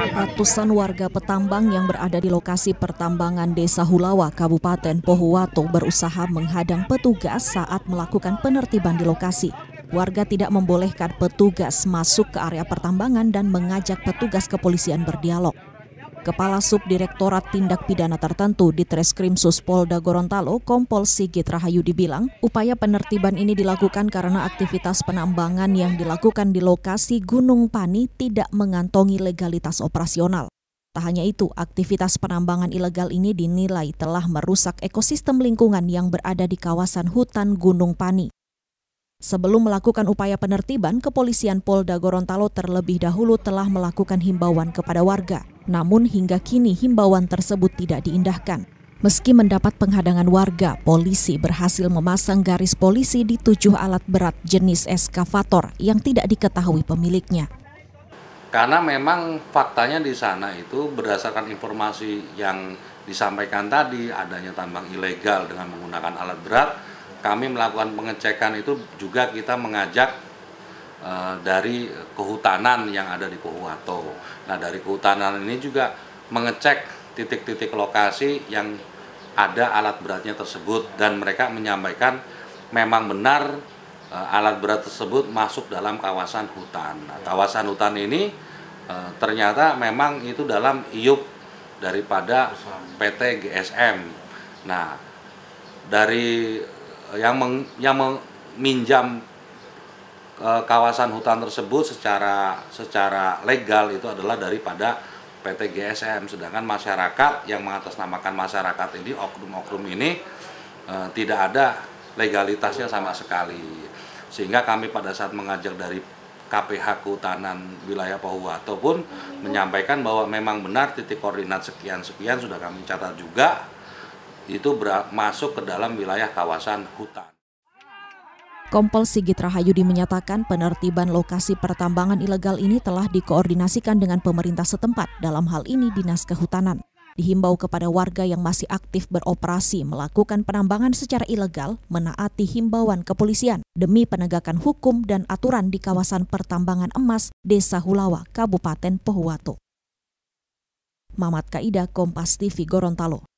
Ratusan warga petambang yang berada di lokasi pertambangan Desa Hulawa, Kabupaten Pohuwato berusaha menghadang petugas saat melakukan penertiban di lokasi. Warga tidak membolehkan petugas masuk ke area pertambangan dan mengajak petugas kepolisian berdialog. Kepala Subdirektorat Tindak Pidana Tertentu di Treskrimsus Polda Gorontalo, Kompol Sigit Rahayu dibilang upaya penertiban ini dilakukan karena aktivitas penambangan yang dilakukan di lokasi Gunung Pani tidak mengantongi legalitas operasional. Tak hanya itu, aktivitas penambangan ilegal ini dinilai telah merusak ekosistem lingkungan yang berada di kawasan hutan Gunung Pani. Sebelum melakukan upaya penertiban, kepolisian Polda Gorontalo terlebih dahulu telah melakukan himbauan kepada warga. Namun hingga kini himbauan tersebut tidak diindahkan. Meski mendapat penghadangan warga, polisi berhasil memasang garis polisi di tujuh alat berat jenis eskavator yang tidak diketahui pemiliknya. Karena memang faktanya di sana itu berdasarkan informasi yang disampaikan tadi adanya tambang ilegal dengan menggunakan alat berat, kami melakukan pengecekan itu juga kita mengajak Eh, dari kehutanan yang ada di Pohuwato. Nah dari kehutanan ini juga mengecek titik-titik lokasi yang ada alat beratnya tersebut dan mereka menyampaikan memang benar eh, alat berat tersebut masuk dalam kawasan hutan. Nah, kawasan hutan ini eh, ternyata memang itu dalam iup daripada PT GSM. Nah dari yang meng, yang meminjam Eh, kawasan hutan tersebut secara secara legal itu adalah daripada PT GSM sedangkan masyarakat yang mengatasnamakan masyarakat ini oknum-oknum ini e, tidak ada legalitasnya sama sekali sehingga kami pada saat mengajak dari KPH Kehutanan wilayah Pohuwato ataupun menyampaikan bahwa memang benar titik koordinat sekian-sekian sudah kami catat juga itu masuk ke dalam wilayah kawasan hutan. Kompol Sigit Rahayudi menyatakan penertiban lokasi pertambangan ilegal ini telah dikoordinasikan dengan pemerintah setempat, dalam hal ini Dinas Kehutanan. Dihimbau kepada warga yang masih aktif beroperasi melakukan penambangan secara ilegal menaati himbauan kepolisian demi penegakan hukum dan aturan di kawasan pertambangan emas Desa Hulawa, Kabupaten Pohuwato. Mamat Kaida, Kompas TV, Gorontalo.